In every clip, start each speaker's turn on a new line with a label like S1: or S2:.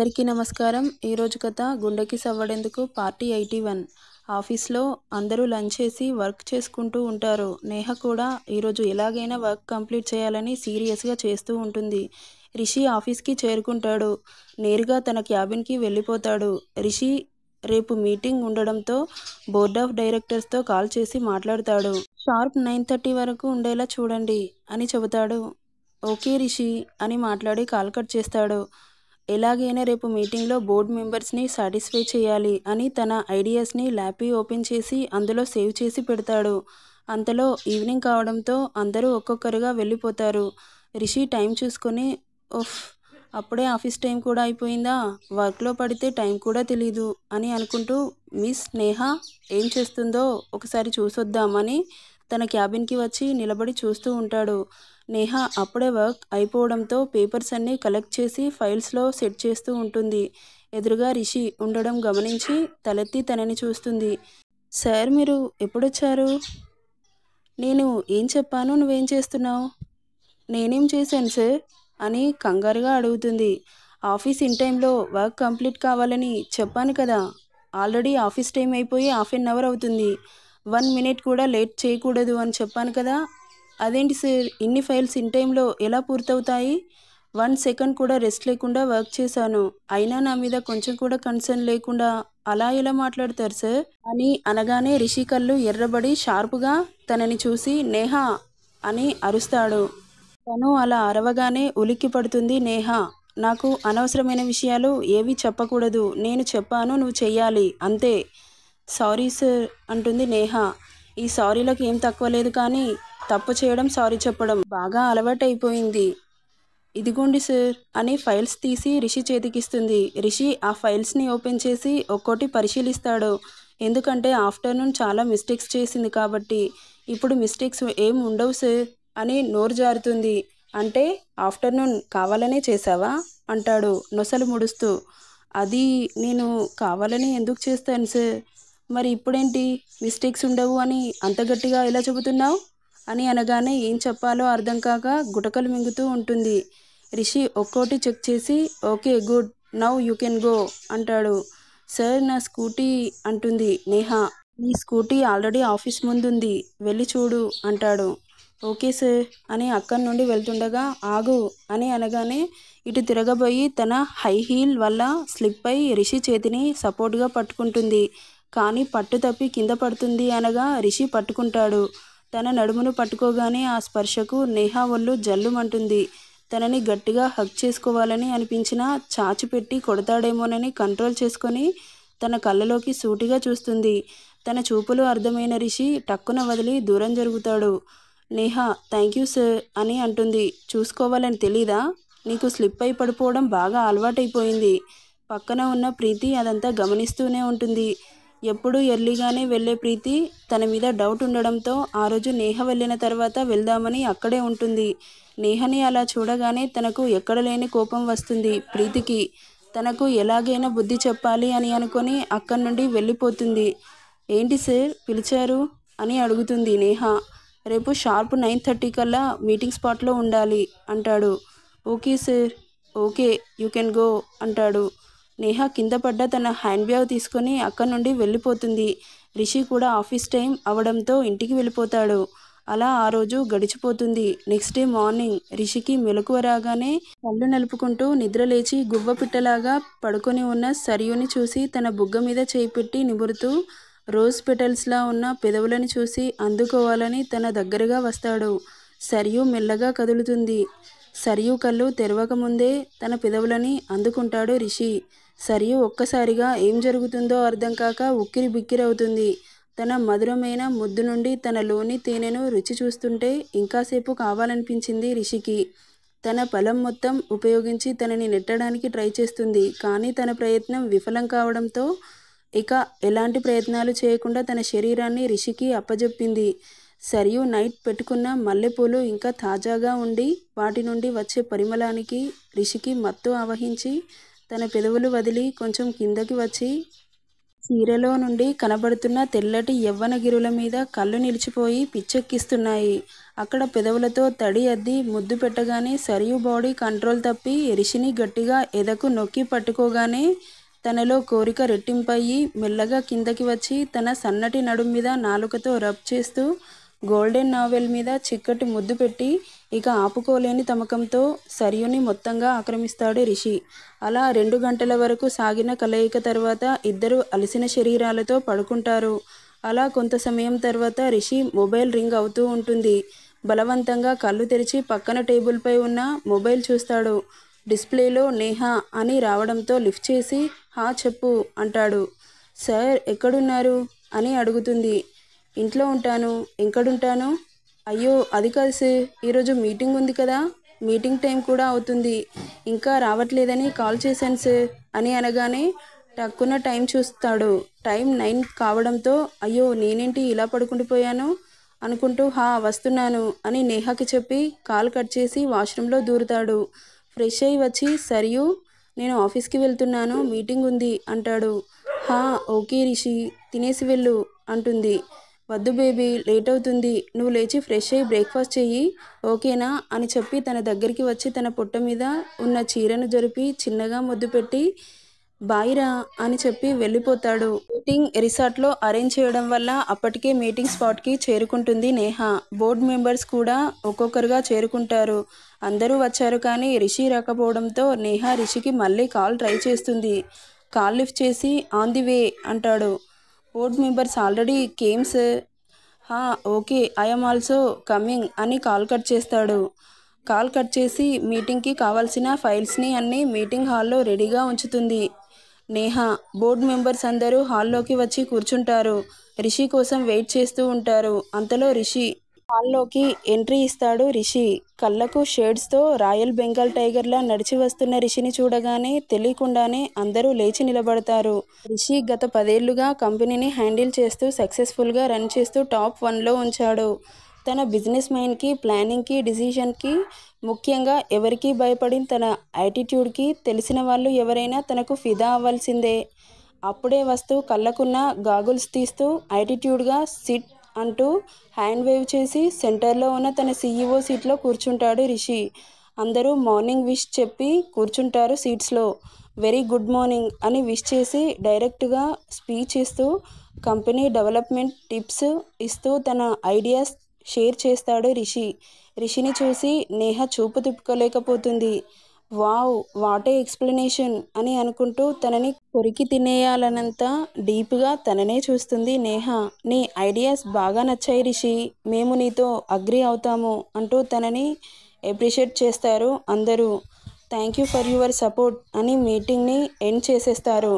S1: అందరికీ నమస్కారం ఈరోజు కథ గుండెకి సవ్వడేందుకు పార్టీ ఎయిటీ వన్ ఆఫీస్లో అందరూ లంచ్ చేసి వర్క్ చేసుకుంటూ ఉంటారు నేహ కూడా ఈరోజు ఎలాగైనా వర్క్ కంప్లీట్ చేయాలని సీరియస్గా చేస్తూ ఉంటుంది రిషి ఆఫీస్కి చేరుకుంటాడు నేరుగా తన క్యాబిన్కి వెళ్ళిపోతాడు రిషి రేపు మీటింగ్ ఉండడంతో బోర్డ్ ఆఫ్ డైరెక్టర్స్తో కాల్ చేసి మాట్లాడతాడు షార్ప్ నైన్ థర్టీ వరకు ఉండేలా చూడండి అని చెబుతాడు ఓకే రిషి అని మాట్లాడి కాల్ కట్ చేస్తాడు ఎలాగైనా రేపు మీటింగ్లో బోర్డు మెంబర్స్ని సాటిస్ఫై చేయాలి అని తన ఐడియాస్ని ల్యాపీ ఓపెన్ చేసి అందులో సేవ్ చేసి పెడతాడు అంతలో ఈవినింగ్ కావడంతో అందరూ ఒక్కొక్కరుగా వెళ్ళిపోతారు రిషి టైం చూసుకొని ఓఫ్ అప్పుడే ఆఫీస్ టైం కూడా అయిపోయిందా వర్క్లో పడితే టైం కూడా తెలీదు అని అనుకుంటూ మిస్ స్నేహ ఏం చేస్తుందో ఒకసారి చూసొద్దామని తన క్యాబిన్కి వచ్చి నిలబడి చూస్తూ ఉంటాడు నేహ అప్పుడే వర్క్ అయిపోవడంతో పేపర్స్ అన్నీ కలెక్ట్ చేసి ఫైల్స్లో సెట్ చేస్తూ ఉంటుంది ఎదురుగా రిషి ఉండడం గమనించి తలెత్తి తనని చూస్తుంది సార్ మీరు ఎప్పుడొచ్చారు నేను ఏం చెప్పాను నువ్వేం చేస్తున్నావు నేనేం చేశాను సార్ అని కంగారుగా అడుగుతుంది ఆఫీస్ ఇన్ టైంలో వర్క్ కంప్లీట్ కావాలని చెప్పాను కదా ఆల్రెడీ ఆఫీస్ టైం అయిపోయి హాఫ్ అన్ అవర్ అవుతుంది వన్ మినిట్ కూడా లేట్ చేయకూడదు అని చెప్పాను కదా అదేంటి సార్ ఇన్ని ఫైల్స్ ఇన్ టైంలో ఎలా పూర్తవుతాయి వన్ సెకండ్ కూడా రెస్ట్ లేకుండా వర్క్ చేశాను అయినా నా మీద కొంచెం కూడా కన్సర్న్ లేకుండా అలా ఎలా మాట్లాడతారు సార్ అని అనగానే రిషి కళ్ళు ఎర్రబడి షార్ప్గా తనని చూసి నేహా అని అరుస్తాడు తను అలా అరవగానే ఉలిక్కి పడుతుంది నేహా నాకు అనవసరమైన విషయాలు ఏవి చెప్పకూడదు నేను చెప్పాను నువ్వు చెయ్యాలి అంతే సారీ సార్ అంటుంది నేహా ఈ సారీలకు ఏం తక్కువ లేదు కానీ తప్పు చేయడం సారీ చెప్పడం బాగా అలవాటైపోయింది ఇదిగోండి సార్ అని ఫైల్స్ తీసి రిషి చేతికిస్తుంది రిషి ఆ ఫైల్స్ని ఓపెన్ చేసి ఒక్కోటి పరిశీలిస్తాడు ఎందుకంటే ఆఫ్టర్నూన్ చాలా మిస్టేక్స్ చేసింది కాబట్టి ఇప్పుడు మిస్టేక్స్ ఏం ఉండవు సార్ అని నోరు జారుతుంది అంటే ఆఫ్టర్నూన్ కావాలనే చేశావా అంటాడు నొసలు ముడుస్తూ అది నేను కావాలని ఎందుకు చేస్తాను సార్ మరి ఇప్పుడేంటి మిస్టేక్స్ ఉండవు అని అంత గట్టిగా ఎలా చెబుతున్నావు అని అనగానే ఏం చెప్పాలో అర్థం కాక గుటకలు మింగుతూ ఉంటుంది రిషి ఒక్కోటి చెక్ చేసి okay good now you can go అంటాడు సార్ నా స్కూటీ అంటుంది నేహ నీ స్కూటీ ఆల్రెడీ ఆఫీస్ ముందుంది వెళ్ళి చూడు అంటాడు ఓకే సార్ అని అక్కడి నుండి వెళ్తుండగా ఆగు అని అనగానే ఇటు తిరగబోయి తన హై హీల్ వల్ల స్లిప్ అయి రిషి చేతిని సపోర్ట్గా పట్టుకుంటుంది కానీ పట్టు తప్పి కింద పడుతుంది అనగా రిషి పట్టుకుంటాడు తన నడుమును పట్టుకోగానే ఆ స్పర్శకు నేహా వల్లు జల్లుమంటుంది తనని గట్టిగా హక్ చేసుకోవాలని అనిపించినా చాచిపెట్టి కొడతాడేమోనని కంట్రోల్ చేసుకొని తన కళ్ళలోకి సూటిగా చూస్తుంది తన చూపులు అర్థమైన రిషి టక్కున వదిలి దూరం జరుగుతాడు నేహా థ్యాంక్ యూ సార్ అని అంటుంది చూసుకోవాలని తెలీదా నీకు స్లిప్ అయి పడిపోవడం బాగా అలవాటైపోయింది పక్కన ఉన్న ప్రీతి అదంతా గమనిస్తూనే ఉంటుంది ఎప్పుడూ ఎర్లీగానే వెళ్ళే ప్రీతి తన మీద డౌట్ ఉండడంతో ఆ రోజు నేహ వెళ్ళిన తర్వాత వెళ్దామని అక్కడే ఉంటుంది నేహని అలా చూడగానే తనకు ఎక్కడ లేని కోపం వస్తుంది ప్రీతికి తనకు ఎలాగైనా బుద్ధి చెప్పాలి అని అనుకొని అక్కడి నుండి వెళ్ళిపోతుంది ఏంటి సార్ పిలిచారు అని అడుగుతుంది నేహ రేపు షార్ప్ నైన్ థర్టీ కల్లా మీటింగ్ స్పాట్లో ఉండాలి అంటాడు okay sir okay you can go అంటాడు నేహ కింద పడ్డ తన హ్యాండ్ బ్యాగ్ తీసుకొని అక్కడి నుండి వెళ్ళిపోతుంది రిషి కూడా ఆఫీస్ టైం అవడంతో ఇంటికి వెళ్ళిపోతాడు అలా ఆ రోజు గడిచిపోతుంది నెక్స్ట్ డే మార్నింగ్ రిషికి మెలకువ రాగానే పళ్ళు నలుపుకుంటూ నిద్రలేచి గువ్వ పిట్టలాగా పడుకొని ఉన్న సరియుని చూసి తన బుగ్గ మీద చేయి పెట్టి నిబురుతూ రోజ్ పెటల్స్లా ఉన్న పెదవులను చూసి అందుకోవాలని తన దగ్గరగా వస్తాడు సరియు మెల్లగా కదులుతుంది సరియు కళ్ళు తెరవకముందే తన పెదవులని అందుకుంటాడు రిషి సరి ఒక్కసారిగా ఏం జరుగుతుందో అర్థం కాక ఉక్కిరి బిక్కిరవుతుంది తన మధురమైన ముద్దు నుండి తనలోని తేనెను రుచి చూస్తుంటే ఇంకాసేపు కావాలనిపించింది రిషికి తన పొలం మొత్తం ఉపయోగించి తనని నెట్టడానికి ట్రై చేస్తుంది కానీ తన ప్రయత్నం విఫలం కావడంతో ఇక ఎలాంటి ప్రయత్నాలు చేయకుండా తన శరీరాన్ని రిషికి అప్పజెప్పింది సరియు నైట్ పెట్టుకున్న మల్లెపూలు ఇంకా తాజాగా ఉండి వాటి నుండి వచ్చే పరిమళానికి రిషికి మత్తు ఆవహించి తన పెదవులు వదిలి కొంచెం కిందకి వచ్చి చీరలో నుండి కనబడుతున్న తెల్లటి యవ్వనగిరుల మీద కళ్ళు నిలిచిపోయి పిచ్చెక్కిస్తున్నాయి అక్కడ పెదవులతో తడి అద్ది ముద్దు పెట్టగానే సరియు బాడీ కంట్రోల్ తప్పి ఎరిషిని గట్టిగా ఎదకు నొక్కి పట్టుకోగానే తనలో కోరిక రెట్టింపయ్యి మెల్లగా కిందకి వచ్చి తన సన్నటి నడుం మీద నాలుకతో రబ్ చేస్తూ గోల్డెన్ నావెల్ మీద చిక్కటి ముద్దు పెట్టి ఇక ఆపుకోలేని తమకంతో సరియుని మొత్తంగా ఆక్రమిస్తాడు రిషి అలా రెండు గంటల వరకు సాగిన కలయిక తర్వాత ఇద్దరు అలసిన శరీరాలతో పడుకుంటారు అలా కొంత సమయం తర్వాత రిషి మొబైల్ రింగ్ అవుతూ ఉంటుంది బలవంతంగా కళ్ళు తెరిచి పక్కన టేబుల్పై ఉన్న మొబైల్ చూస్తాడు డిస్ప్లేలో నేహా అని రావడంతో లిఫ్ట్ చేసి హా చెప్పు అంటాడు సార్ ఎక్కడున్నారు అని అడుగుతుంది ఇంట్లో ఉంటాను ఎక్కడుంటాను అయ్యో అది కాదు సార్ ఈరోజు మీటింగ్ ఉంది కదా మీటింగ్ టైం కూడా అవుతుంది ఇంకా రావట్లేదని కాల్ చేశాను సార్ అని అనగానే టక్కున టైం చూస్తాడు టైం నైన్ కావడంతో అయ్యో నేనేంటి ఇలా పడుకుండిపోయాను అనుకుంటూ హా వస్తున్నాను అని నేహాకి చెప్పి కాల్ కట్ చేసి వాష్రూంలో దూరుతాడు ఫ్రెష్ అయ్యి వచ్చి సరియు నేను ఆఫీస్కి వెళ్తున్నాను మీటింగ్ ఉంది అంటాడు హా ఓకే రిషి తినేసి వెళ్ళు అంటుంది వద్దు బేబీ లేట్ అవుతుంది నువ్వు లేచి ఫ్రెష్ అయ్యి బ్రేక్ఫాస్ట్ చెయ్యి ఓకేనా అని చెప్పి తన దగ్గరికి వచ్చి తన పొట్ట మీద ఉన్న చీరను జరిపి చిన్నగా ముద్దు పెట్టి బాయిరా అని చెప్పి వెళ్ళిపోతాడు మీటింగ్ రిసార్ట్లో అరేంజ్ చేయడం వల్ల అప్పటికే మీటింగ్ స్పాట్కి చేరుకుంటుంది నేహ బోర్డు మెంబర్స్ కూడా ఒక్కొక్కరుగా చేరుకుంటారు అందరూ వచ్చారు కానీ రిషి రాకపోవడంతో నేహ రిషికి మళ్ళీ కాల్ ట్రై చేస్తుంది కాల్ లిఫ్ట్ చేసి ఆన్ ది వే అంటాడు board members already came okay I'm also coming అని కాల్ కట్ చేస్తాడు కాల్ కట్ చేసి మీటింగ్కి కావాల్సిన ఫైల్స్ని అన్ని మీటింగ్ హాల్లో రెడీగా ఉంచుతుంది నేహ బోర్డు మెంబర్స్ అందరూ హాల్లోకి వచ్చి కూర్చుంటారు రిషి కోసం వెయిట్ చేస్తూ ఉంటారు అంతలో రిషి హాల్లోకి ఎంట్రీ ఇస్తాడు రిషి కళ్ళకు షేడ్స్తో రాయల్ బెంగాల్ టైగర్లా నడిచి వస్తున్న రిషిని చూడగానే తెలియకుండానే అందరూ లేచి నిలబడతారు రిషి గత పదేళ్లుగా కంపెనీని హ్యాండిల్ చేస్తూ సక్సెస్ఫుల్గా రన్ చేస్తూ టాప్ వన్లో ఉంచాడు తన బిజినెస్ మైండ్కి ప్లానింగ్కి డిసిషన్కి ముఖ్యంగా ఎవరికి భయపడిన తన యాటిట్యూడ్కి తెలిసిన వాళ్ళు ఎవరైనా తనకు ఫిదా అవ్వాల్సిందే అప్పుడే వస్తూ కళ్ళకున్న గాగుల్స్ తీస్తూ యాటిట్యూడ్గా సిట్ అంటూ హ్యాండ్ వేవ్ చేసి సెంటర్లో ఉన్న తన సీఈఓ సీట్లో కూర్చుంటాడు రిషి అందరూ మార్నింగ్ విష్ చెప్పి కూర్చుంటారు సీట్స్లో వెరీ గుడ్ మార్నింగ్ అని విష్ చేసి డైరెక్ట్గా స్పీచ్ ఇస్తూ కంపెనీ డెవలప్మెంట్ టిప్స్ ఇస్తూ తన ఐడియాస్ షేర్ చేస్తాడు రిషి రిషిని చూసి నేహ చూపు తిప్పుకోలేకపోతుంది వావ్ వాటే ఎక్స్ప్లెనేషన్ అని అనుకుంటూ తనని కొరికి తినేయాలనంత డీప్గా తననే చూస్తుంది నేహ నీ ఐడియాస్ బాగా నచ్చాయి రిషి మేము నీతో అగ్రి అవుతాము అంటూ తనని అప్రిషియేట్ చేస్తారు అందరూ thank you for your support అని మీటింగ్ని ఎండ్ చేసేస్తారు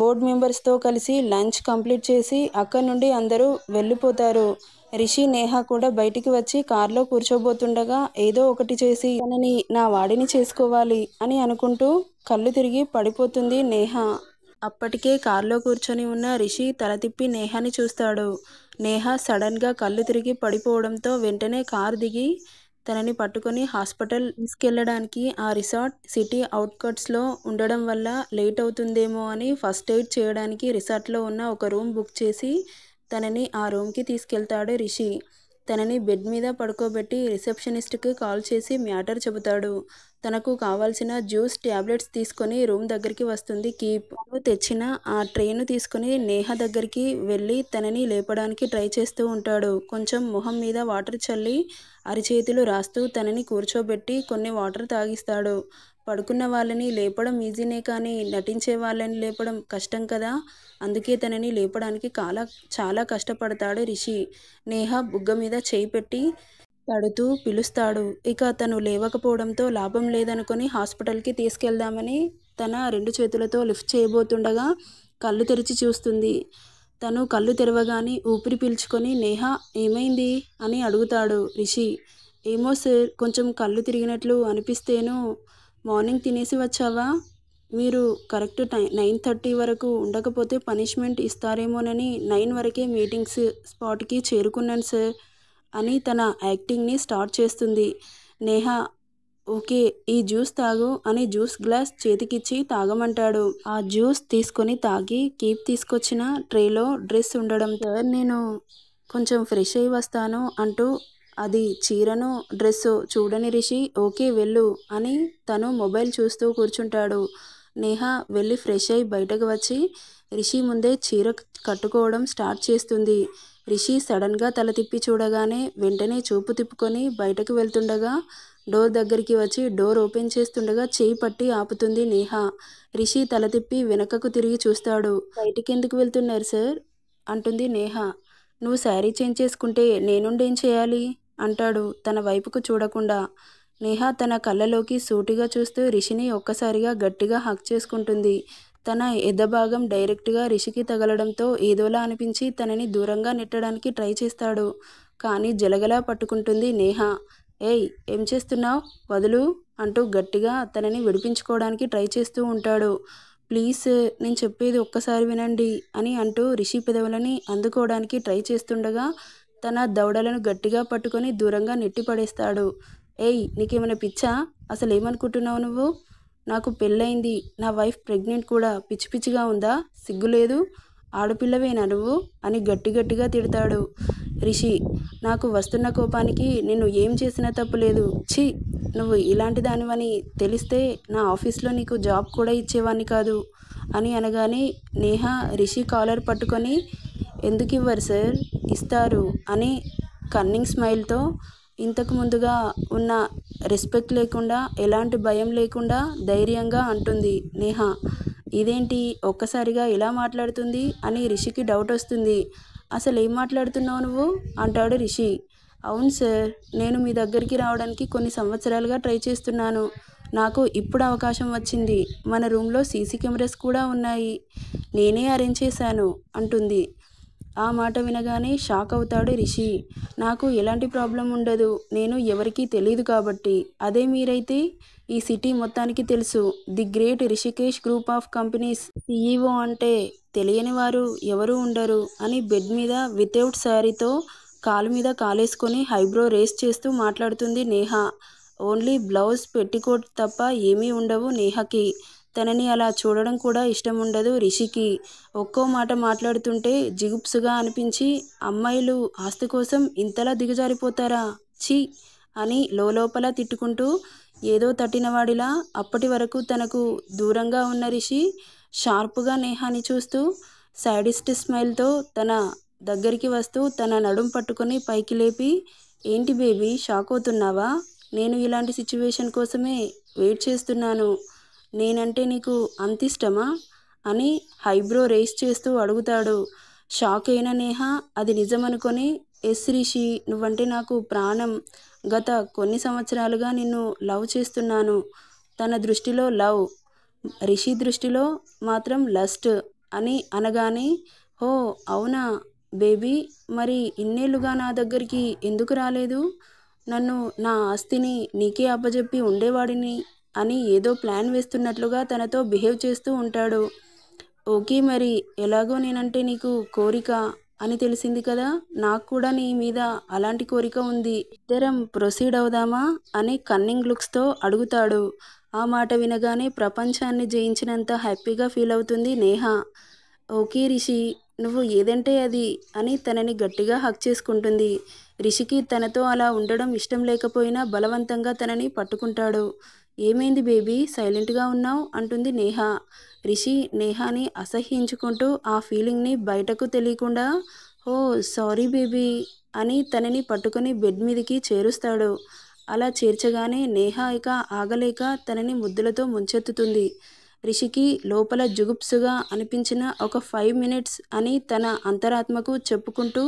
S1: బోర్డ్ మెంబర్స్తో కలిసి లంచ్ కంప్లీట్ చేసి అక్కడి నుండి అందరూ వెళ్ళిపోతారు రిషి నేహ కూడా బయటికి వచ్చి కారులో కూర్చోబోతుండగా ఏదో ఒకటి చేసి తనని నా వాడిని చేసుకోవాలి అని అనుకుంటూ కళ్ళు తిరిగి పడిపోతుంది నేహ అప్పటికే కారులో కూర్చొని ఉన్న రిషి తల తిప్పి నేహాని చూస్తాడు నేహ సడన్గా కళ్ళు తిరిగి పడిపోవడంతో వెంటనే కారు దిగి తనని పట్టుకొని హాస్పిటల్ తీసుకెళ్లడానికి ఆ రిసార్ట్ సిటీ అవుట్కట్స్లో ఉండడం వల్ల లేట్ అవుతుందేమో అని ఫస్ట్ ఎయిడ్ చేయడానికి రిసార్ట్లో ఉన్న ఒక రూమ్ బుక్ చేసి తనని ఆ రూమ్కి తీసుకెళ్తాడు రిషి తనని బెడ్ మీద పడుకోబెట్టి రిసెప్షనిస్ట్కి కాల్ చేసి మ్యాటర్ చెబుతాడు తనకు కావాల్సిన జ్యూస్ ట్యాబ్లెట్స్ తీసుకొని రూమ్ దగ్గరికి వస్తుంది కీప్ తెచ్చిన ఆ ట్రైను తీసుకొని నేహ దగ్గరికి వెళ్ళి తనని లేపడానికి ట్రై చేస్తూ ఉంటాడు కొంచెం మొహం మీద వాటర్ చల్లి అరిచేతులు రాస్తూ తనని కూర్చోబెట్టి కొన్ని వాటర్ తాగిస్తాడు పడుకున్న వాళ్ళని లేపడం ఈజీనే కానీ నటించే వాళ్ళని లేపడం కష్టం కదా అందుకే తనని లేపడానికి చాలా చాలా కష్టపడతాడు రిషి నేహ బుగ్గ మీద చేయి పెట్టి తడుతూ పిలుస్తాడు ఇక తను లేవకపోవడంతో లాభం లేదనుకొని హాస్పిటల్కి తీసుకెళ్దామని తన రెండు చేతులతో లిఫ్ట్ చేయబోతుండగా కళ్ళు తెరిచి చూస్తుంది తను కళ్ళు తెరవగానే ఊపిరి పీల్చుకొని నేహ ఏమైంది అని అడుగుతాడు రిషి ఏమో సార్ కొంచెం కళ్ళు తిరిగినట్లు అనిపిస్తేను మార్నింగ్ తినేసి వచ్చావా మీరు కరెక్ట్ టైం నైన్ థర్టీ వరకు ఉండకపోతే పనిష్మెంట్ ఇస్తారేమోనని నైన్ వరకే మీటింగ్స్ స్పాట్కి చేరుకున్నాను సార్ అని తన యాక్టింగ్ని స్టార్ట్ చేస్తుంది నేహ ఓకే ఈ జ్యూస్ తాగు అని జ్యూస్ గ్లాస్ చేతికిచ్చి తాగమంటాడు ఆ జ్యూస్ తీసుకొని తాగి కీప్ తీసుకొచ్చిన ట్రేలో డ్రెస్ ఉండడం సార్ నేను కొంచెం ఫ్రెష్ అయి వస్తాను అంటూ అది చీరను డ్రెస్సు చూడని రిషి ఓకే వెళ్ళు అని తను మొబైల్ చూస్తూ కూర్చుంటాడు నేహ వెళ్ళి ఫ్రెష్ అయి బయటకు వచ్చి రిషి ముందే చీర కట్టుకోవడం స్టార్ట్ చేస్తుంది రిషి సడన్గా తల తిప్పి చూడగానే వెంటనే చూపు తిప్పుకొని బయటకు వెళ్తుండగా డోర్ దగ్గరికి వచ్చి డోర్ ఓపెన్ చేస్తుండగా చేయి పట్టి ఆపుతుంది నేహ రిషి తల తిప్పి వెనకకు తిరిగి చూస్తాడు బయటికి ఎందుకు వెళ్తున్నారు సార్ అంటుంది నేహ నువ్వు శారీ చేంజ్ చేసుకుంటే నేనుండేం చేయాలి అంటాడు తన వైపుకు చూడకుండా నేహ తన కళ్ళలోకి సూటిగా చూస్తూ రిషిని ఒక్కసారిగా గట్టిగా హక్ చేసుకుంటుంది తన ఎద్దభాగం డైరెక్ట్గా రిషికి తగలడంతో ఏదోలా అనిపించి తనని దూరంగా నెట్టడానికి ట్రై చేస్తాడు కానీ జలగలా పట్టుకుంటుంది నేహ ఏయ్ ఏం చేస్తున్నావు వదులు అంటూ గట్టిగా తనని విడిపించుకోవడానికి ట్రై చేస్తూ ఉంటాడు ప్లీజ్ నేను చెప్పేది ఒక్కసారి వినండి అని అంటూ రిషి పెదవులని అందుకోవడానికి ట్రై చేస్తుండగా తన దౌడలను గట్టిగా పట్టుకొని దూరంగా నెట్టిపడేస్తాడు ఏయ్ నీకేమైనా పిచ్చా అసలు ఏమనుకుంటున్నావు నువ్వు నాకు పెళ్ళయింది నా వైఫ్ ప్రెగ్నెంట్ కూడా పిచ్చి పిచ్చిగా ఉందా సిగ్గులేదు ఆడపిల్లవేనా నువ్వు అని గట్టి గట్టిగా తిడతాడు రిషి నాకు వస్తున్న కోపానికి నేను ఏం చేసినా తప్పు లేదు ఛీ నువ్వు ఇలాంటి దానివని తెలిస్తే నా ఆఫీస్లో నీకు జాబ్ కూడా ఇచ్చేవాడిని కాదు అని అనగానే నేహ రిషి కాలర్ పట్టుకొని ఎందుకు ఇవ్వరు సార్ ఇస్తారు అని కన్నింగ్ స్మైల్తో ఇంతకు ముందుగా ఉన్న రెస్పెక్ట్ లేకుండా ఎలాంటి భయం లేకుండా ధైర్యంగా అంటుంది నేహ ఇదేంటి ఒక్కసారిగా ఇలా మాట్లాడుతుంది అని రిషికి డౌట్ వస్తుంది అసలు ఏం మాట్లాడుతున్నావు నువ్వు అంటాడు రిషి అవును సార్ నేను మీ దగ్గరికి రావడానికి కొన్ని సంవత్సరాలుగా ట్రై చేస్తున్నాను నాకు ఇప్పుడు అవకాశం వచ్చింది మన రూమ్లో సీసీ కెమెరాస్ కూడా ఉన్నాయి నేనే అరేంజ్ చేశాను అంటుంది ఆ మాట వినగానే షాక్ అవుతాడు రిషి నాకు ఎలాంటి ప్రాబ్లం ఉండదు నేను ఎవరికీ తెలియదు కాబట్టి అదే మీరైతే ఈ సిటీ మొత్తానికి తెలుసు the great Rishikesh group of companies CEO అంటే తెలియని వారు ఎవరు ఉండరు అని బెడ్ మీద వితౌట్ శారీతో కాలు మీద కాలేసుకొని హైబ్రో రేస్ చేస్తూ మాట్లాడుతుంది నేహ ఓన్లీ బ్లౌజ్ పెట్టికోట్ తప్ప ఏమీ ఉండవు నేహకి తనని అలా చూడడం కూడా ఇష్టం ఉండదు రిషికి ఒక్కో మాట మాట్లాడుతుంటే జిగుప్సుగా అనిపించి అమ్మాయిలు ఆస్తి కోసం ఇంతలా దిగజారిపోతారా ఛీ అని లోపల తిట్టుకుంటూ ఏదో తట్టినవాడిలా అప్పటి వరకు తనకు దూరంగా ఉన్న రిషి షార్ప్గా నేహాని చూస్తూ శాడిస్ట్ స్మైల్తో తన దగ్గరికి వస్తూ తన నడుం పట్టుకొని పైకి లేపి ఏంటి బేబీ షాక్ అవుతున్నావా నేను ఇలాంటి సిచ్యువేషన్ కోసమే వెయిట్ చేస్తున్నాను నేనంటే నీకు అంత ఇష్టమా అని హైబ్రో రేస్ చేస్తూ అడుగుతాడు షాక్ అయిన నేహ అది నిజమనుకొని ఎస్ రిషి నువ్వంటే నాకు ప్రాణం గత కొన్ని సంవత్సరాలుగా నిన్ను లవ్ చేస్తున్నాను తన దృష్టిలో లవ్ రిషి దృష్టిలో మాత్రం లస్ట్ అని అనగానే హో అవునా బేబీ మరి ఇన్నేళ్ళుగా నా దగ్గరికి ఎందుకు రాలేదు నన్ను నా ఆస్తిని నీకే అప్పజెప్పి ఉండేవాడిని అని ఏదో ప్లాన్ వేస్తున్నట్లుగా తనతో బిహేవ్ చేస్తూ ఉంటాడు ఓకే మరి ఎలాగో నేనంటే నీకు కోరిక అని తెలిసింది కదా నాకు కూడా నీ మీద అలాంటి కోరిక ఉంది ఇద్దరం ప్రొసీడ్ అవుదామా అని కన్నింగ్ లుక్స్తో అడుగుతాడు ఆ మాట వినగానే ప్రపంచాన్ని జయించినంత హ్యాపీగా ఫీల్ అవుతుంది నేహ ఓకే రిషి నువ్వు ఏదంటే అది అని తనని గట్టిగా హక్ చేసుకుంటుంది రిషికి తనతో అలా ఉండడం ఇష్టం లేకపోయినా బలవంతంగా తనని పట్టుకుంటాడు ఏమైంది బేబీ సైలెంట్గా ఉన్నావు అంటుంది నేహ రిషి నేహాని అసహ్యించుకుంటూ ఆ ఫీలింగ్ని బయటకు తెలియకుండా ఓ సారీ బేబీ అని తనని పట్టుకొని బెడ్ మీదకి చేరుస్తాడు అలా చేర్చగానే నేహ ఇక ఆగలేక తనని ముద్దులతో ముంచెత్తుతుంది రిషికి లోపల జుగుప్సుగా అనిపించిన ఒక ఫైవ్ మినిట్స్ అని తన అంతరాత్మకు చెప్పుకుంటూ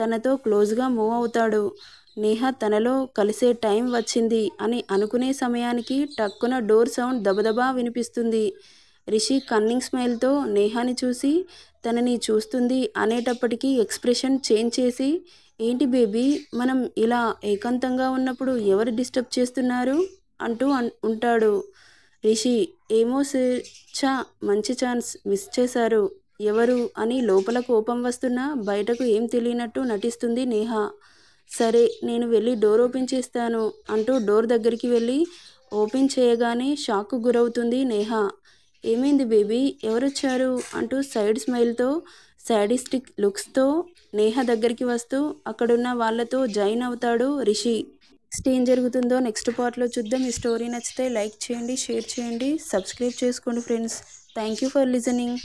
S1: తనతో క్లోజ్గా మూవ్ అవుతాడు నేహ తనలో కలిసే టైం వచ్చింది అని అనుకునే సమయానికి టక్కున డోర్ సౌండ్ దబదబా వినిపిస్తుంది రిషి కన్నింగ్ స్మైల్తో నేహాని చూసి తనని చూస్తుంది అనేటప్పటికీ ఎక్స్ప్రెషన్ చేంజ్ చేసి ఏంటి బేబీ మనం ఇలా ఏకాంతంగా ఉన్నప్పుడు ఎవరు డిస్టర్బ్ చేస్తున్నారు అంటూ ఉంటాడు రిషి ఏమో చా మంచి ఛాన్స్ మిస్ చేశారు ఎవరు అని లోపల కోపం వస్తున్నా బయటకు ఏం తెలియనట్టు నటిస్తుంది నేహా సరే నేను వెళ్ళి డోర్ ఓపెన్ చేస్తాను అంటూ డోర్ దగ్గరికి వెళ్ళి ఓపెన్ చేయగానే షాక్ గురవుతుంది నేహ ఏమైంది బేబీ ఎవరొచ్చారు అంటూ సైడ్ స్మైల్తో సాడిస్టిక్ లుక్స్తో నేహ దగ్గరికి వస్తూ అక్కడున్న వాళ్ళతో జాయిన్ అవుతాడు రిషి నెక్స్ట్ ఏం జరుగుతుందో నెక్స్ట్ పార్ట్లో చూద్దాం ఈ స్టోరీ నచ్చితే లైక్ చేయండి షేర్ చేయండి సబ్స్క్రైబ్ చేసుకోండి friends thank you for listening